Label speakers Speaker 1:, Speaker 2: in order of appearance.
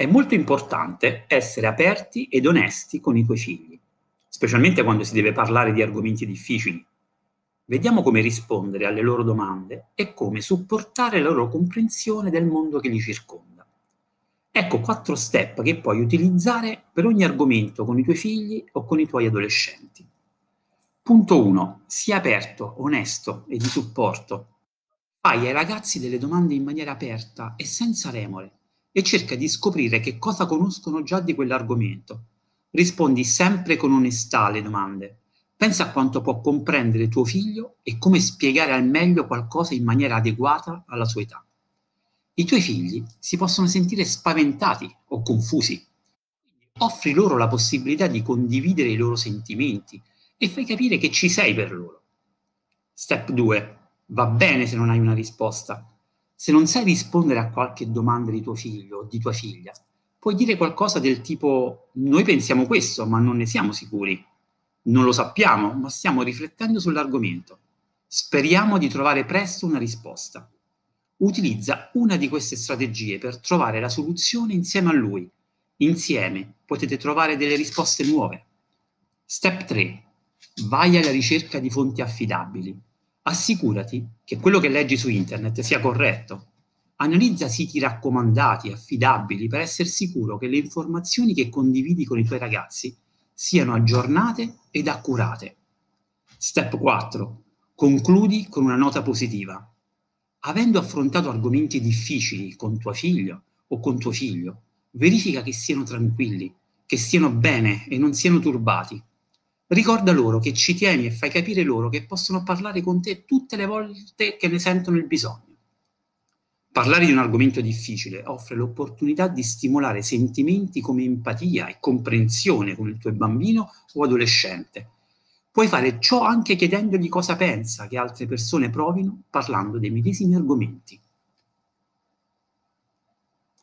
Speaker 1: è molto importante essere aperti ed onesti con i tuoi figli, specialmente quando si deve parlare di argomenti difficili. Vediamo come rispondere alle loro domande e come supportare la loro comprensione del mondo che li circonda. Ecco quattro step che puoi utilizzare per ogni argomento con i tuoi figli o con i tuoi adolescenti. Punto 1. Sii aperto, onesto e di supporto. Fai ai ragazzi delle domande in maniera aperta e senza remore e cerca di scoprire che cosa conoscono già di quell'argomento. Rispondi sempre con onestà alle domande. Pensa a quanto può comprendere tuo figlio e come spiegare al meglio qualcosa in maniera adeguata alla sua età. I tuoi figli si possono sentire spaventati o confusi. Offri loro la possibilità di condividere i loro sentimenti e fai capire che ci sei per loro. Step 2. Va bene se non hai una risposta, se non sai rispondere a qualche domanda di tuo figlio o di tua figlia, puoi dire qualcosa del tipo noi pensiamo questo, ma non ne siamo sicuri. Non lo sappiamo, ma stiamo riflettendo sull'argomento. Speriamo di trovare presto una risposta. Utilizza una di queste strategie per trovare la soluzione insieme a lui. Insieme potete trovare delle risposte nuove. Step 3. Vai alla ricerca di fonti affidabili. Assicurati che quello che leggi su internet sia corretto. Analizza siti raccomandati, affidabili, per essere sicuro che le informazioni che condividi con i tuoi ragazzi siano aggiornate ed accurate. Step 4. Concludi con una nota positiva. Avendo affrontato argomenti difficili con tuo figlio o con tuo figlio, verifica che siano tranquilli, che stiano bene e non siano turbati Ricorda loro che ci tieni e fai capire loro che possono parlare con te tutte le volte che ne sentono il bisogno. Parlare di un argomento difficile offre l'opportunità di stimolare sentimenti come empatia e comprensione con il tuo bambino o adolescente. Puoi fare ciò anche chiedendogli cosa pensa che altre persone provino parlando dei medesimi argomenti.